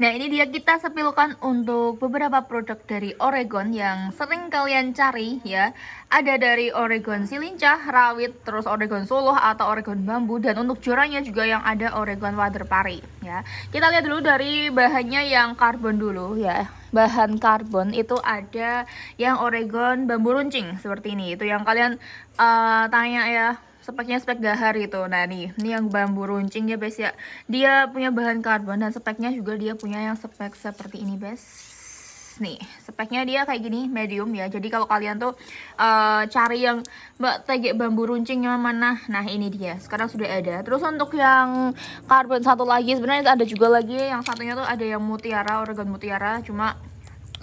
Nah ini dia kita sepilkan untuk beberapa produk dari Oregon yang sering kalian cari ya Ada dari Oregon silincah, rawit, terus Oregon suluh atau Oregon bambu Dan untuk curahnya juga yang ada Oregon water pari ya Kita lihat dulu dari bahannya yang karbon dulu ya bahan karbon itu ada yang Oregon bambu runcing seperti ini itu yang kalian uh, tanya ya speknya spek gahar gitu nah nih ini yang bambu runcing ya bes ya dia punya bahan karbon dan speknya juga dia punya yang spek seperti ini bes nih speknya dia kayak gini medium ya jadi kalau kalian tuh uh, cari yang mbak tg bambu runcing yang mana nah ini dia sekarang sudah ada terus untuk yang karbon satu lagi sebenarnya ada juga lagi yang satunya tuh ada yang mutiara oregon mutiara cuma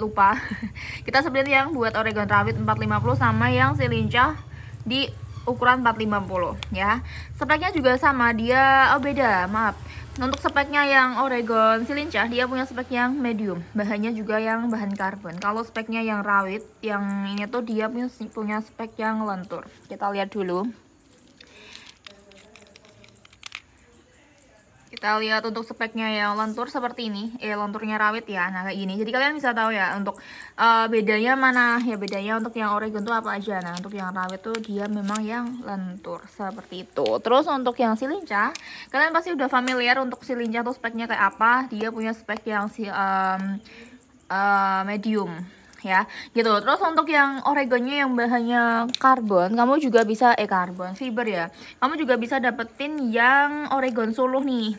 lupa kita sebenarnya yang buat oregon rawit 450 sama yang silincah di ukuran 450 ya speknya juga sama dia oh beda maaf untuk speknya yang Oregon Silincah dia punya spek yang medium bahannya juga yang bahan karbon kalau speknya yang rawit yang ini tuh dia punya punya spek yang lentur kita lihat dulu Kita lihat untuk speknya yang lentur seperti ini, eh lenturnya rawit ya, nah kayak gini. Jadi kalian bisa tahu ya untuk uh, bedanya mana, ya bedanya untuk yang oregon tuh apa aja. Nah untuk yang rawit tuh dia memang yang lentur seperti itu. Terus untuk yang silinca, kalian pasti udah familiar untuk silinca tuh speknya kayak apa. Dia punya spek yang si um, uh, medium ya gitu terus untuk yang oregonnya yang bahannya karbon kamu juga bisa eh karbon fiber ya kamu juga bisa dapetin yang oregon suluh nih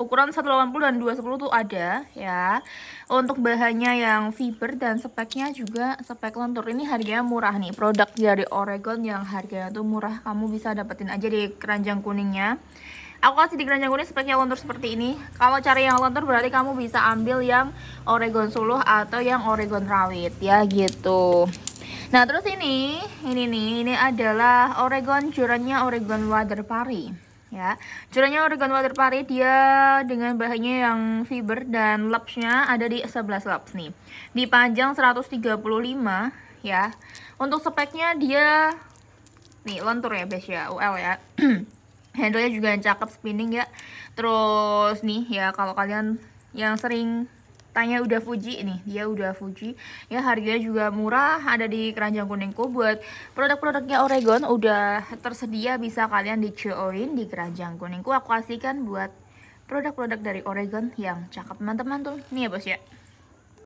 ukuran 180 dan 210 tuh ada ya untuk bahannya yang fiber dan speknya juga spek lentur ini harganya murah nih produk dari Oregon yang harganya tuh murah kamu bisa dapetin aja di keranjang kuningnya aku kasih di keranjang kuning speknya lentur seperti ini kalau cari yang lentur berarti kamu bisa ambil yang Oregon suluh atau yang Oregon rawit ya gitu nah terus ini ini nih ini adalah Oregon jurannya Oregon Water pari ya curahnya organ Water Pare dia dengan bahannya yang fiber dan lapsnya ada di 11 laps nih di panjang 135 ya untuk speknya dia nih lentur ya best ya UL ya handlenya juga yang cakep spinning ya terus nih ya kalau kalian yang sering Tanya udah Fuji nih, dia udah Fuji. Ya harganya juga murah, ada di keranjang kuningku. Buat produk-produknya Oregon udah tersedia, bisa kalian di di keranjang kuningku. Aku kasihkan buat produk-produk dari Oregon yang cakep teman-teman tuh. Nih ya bos ya.